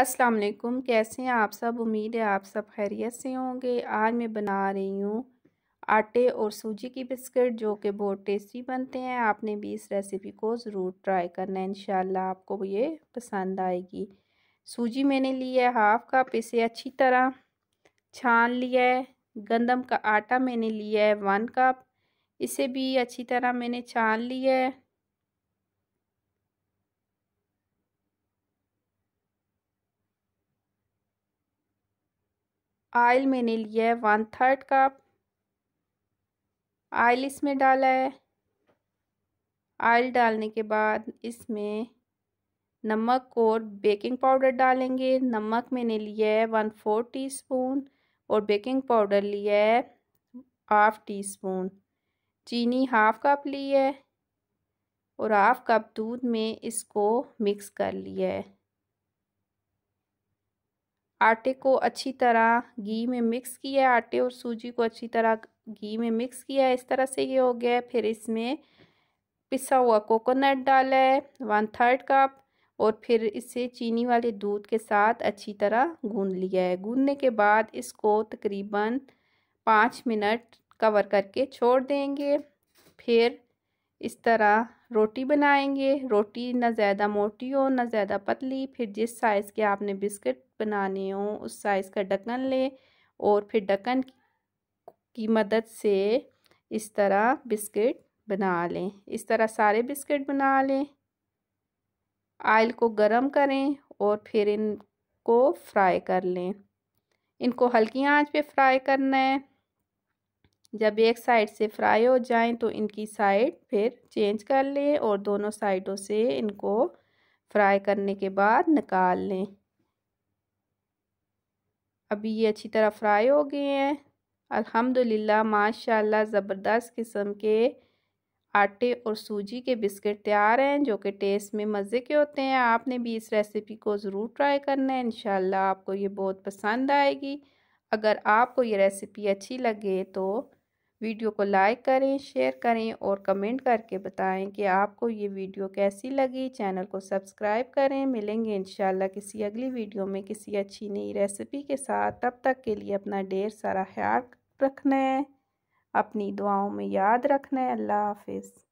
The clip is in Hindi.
अस्सलाम वालेकुम कैसे हैं आप सब उम्मीद है आप सब खैरियत से होंगे आज मैं बना रही हूँ आटे और सूजी की बिस्किट जो कि बहुत टेस्टी बनते हैं आपने भी इस रेसिपी को ज़रूर ट्राई करना है इन आपको ये पसंद आएगी सूजी मैंने ली है हाफ़ कप इसे अच्छी तरह छान लिया है गंदम का आटा मैंने लिया है वन कप इसे भी अच्छी तरह मैंने छान लिया है आयल मैंने लिया है वन थर्ड कप आयल इसमें डाला है आयल डालने के बाद इसमें नमक और बेकिंग पाउडर डालेंगे नमक मैंने लिया है वन फोर टीस्पून और बेकिंग पाउडर लिया है हाफ़ टी स्पून चीनी हाफ़ कप ली है और हाफ़ कप दूध में इसको मिक्स कर लिया है आटे को अच्छी तरह घी में मिक्स किया आटे और सूजी को अच्छी तरह घी में मिक्स किया है इस तरह से ये हो गया फिर इसमें पिसा हुआ कोकोनट डाला है वन थर्ड कप और फिर इसे चीनी वाले दूध के साथ अच्छी तरह गूंद लिया है गूंदने के बाद इसको तकरीबन पाँच मिनट कवर करके छोड़ देंगे फिर इस तरह रोटी बनाएंगे रोटी ना ज़्यादा मोटी हो ना ज़्यादा पतली फिर जिस साइज़ के आपने बिस्किट बनाने हो उस साइज़ का ढक्कन लें और फिर ढक्कन की मदद से इस तरह बिस्किट बना लें इस तरह सारे बिस्किट बना लें आयल को गरम करें और फिर इनको फ्राई कर लें इनको हल्की आंच पे फ्राई करना है जब एक साइड से फ्राई हो जाए तो इनकी साइड फिर चेंज कर लें और दोनों साइडों से इनको फ्राई करने के बाद निकाल लें अभी ये अच्छी तरह फ्राई हो गए हैं अल्हम्दुलिल्लाह माशाल्लाह ज़बरदस्त किस्म के आटे और सूजी के बिस्किट तैयार हैं जो कि टेस्ट में मज़े के होते हैं आपने भी इस रेसिपी को ज़रूर ट्राई करना है इन आपको ये बहुत पसंद आएगी अगर आपको ये रेसिपी अच्छी लगे तो वीडियो को लाइक करें शेयर करें और कमेंट करके बताएं कि आपको ये वीडियो कैसी लगी चैनल को सब्सक्राइब करें मिलेंगे इंशाल्लाह किसी अगली वीडियो में किसी अच्छी नई रेसिपी के साथ तब तक के लिए अपना ढेर सारा ख्याल रखना है अपनी दुआओं में याद रखना है अल्लाह हाफिज़